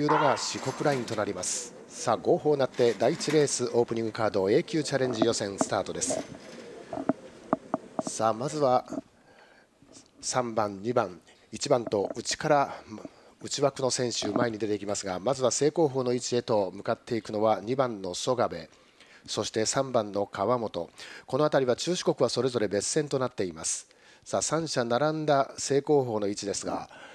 いうのが四国ラインとなりますさあ号砲なって第1レースオープニングカード A 級チャレンジ予選スタートですさあまずは3番2番1番と内から内枠の選手前に出ていきますがまずは正攻法の位置へと向かっていくのは2番の曽我部そして3番の川本この辺りは中四国はそれぞれ別線となっていますさあ3者並んだ正攻法の位置ですが、うん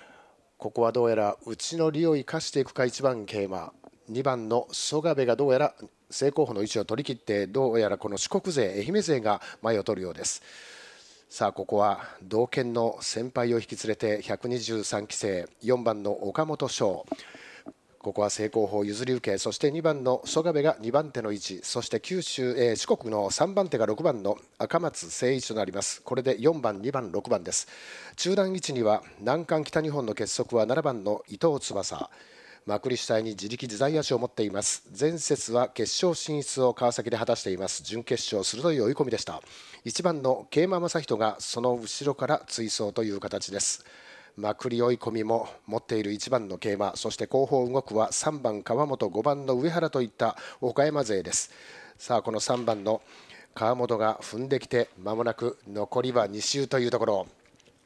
ここはどうやらうちの利を生かしていくか1番桂馬2番の曽我部がどうやら正候補の位置を取り切ってどうやらこの四国勢愛媛勢が前を取るようですさあここは同県の先輩を引き連れて123期生4番の岡本翔ここは正攻法譲り受けそして2番の曽我部が2番手の位置そして九州、えー、四国の3番手が6番の赤松誠一となりますこれで4番2番6番です中段位置には南韓北日本の結束は7番の伊藤翼幕り主体に自力自在足を持っています前節は決勝進出を川崎で果たしています準決勝鋭い追い込みでした1番の桂馬正人がその後ろから追走という形ですまくり追い込みも持っている1番の桂馬そして後方動くは3番川本5番の上原といった岡山勢ですさあこの3番の川本が踏んできて間もなく残りは2周というところ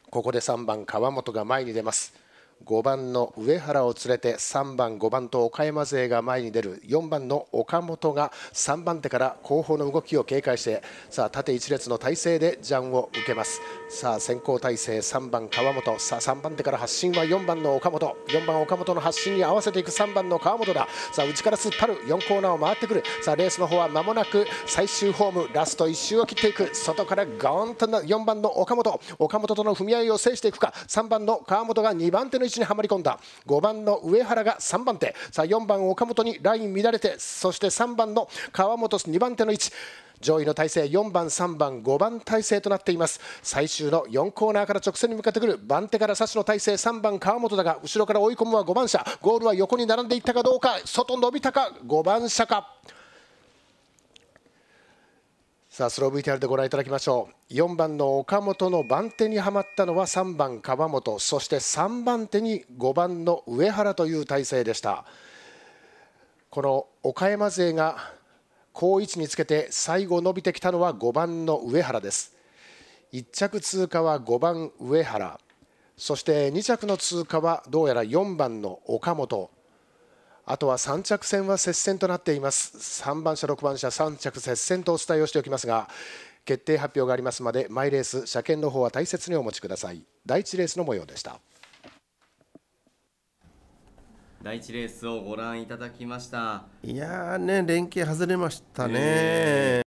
ここで3番川本が前に出ます5番の上原を連れて3番5番と岡山勢が前に出る4番の岡本が3番手から後方の動きを警戒してさあ縦1列の体勢でジャンを受けますさあ先行体制3番川本さあ3番手から発進は4番の岡本4番岡本の発進に合わせていく3番の川本ださあ内から突っ張る4コーナーを回ってくるさあレースの方は間もなく最終ホームラスト1周を切っていく外からガーンと4番の岡本岡本との踏み合いを制していくか3番の川本が2番手の位置にはまり込んだ5番の上原が3番手さあ4番岡本にライン乱れてそして3番の川本2番手の位置上位の体勢4番3番5番体勢となっています最終の4コーナーから直線に向かってくる番手から差しの体勢3番川本だが後ろから追い込むは5番車ゴールは横に並んでいったかどうか外伸びたか5番車か。さあスロー VTR でご覧いただきましょう4番の岡本の番手にはまったのは3番川本そして3番手に5番の上原という体制でしたこの岡山勢が好位置につけて最後伸びてきたのは5番の上原です1着通過は5番上原そして2着の通過はどうやら4番の岡本あとは3着戦は接戦となっています3番車6番車3着接戦とお伝えをしておきますが決定発表がありますまでマイレース車検の方は大切にお持ちください第一レースの模様でした第一レースをご覧いただきましたいやね連携外れましたね、えー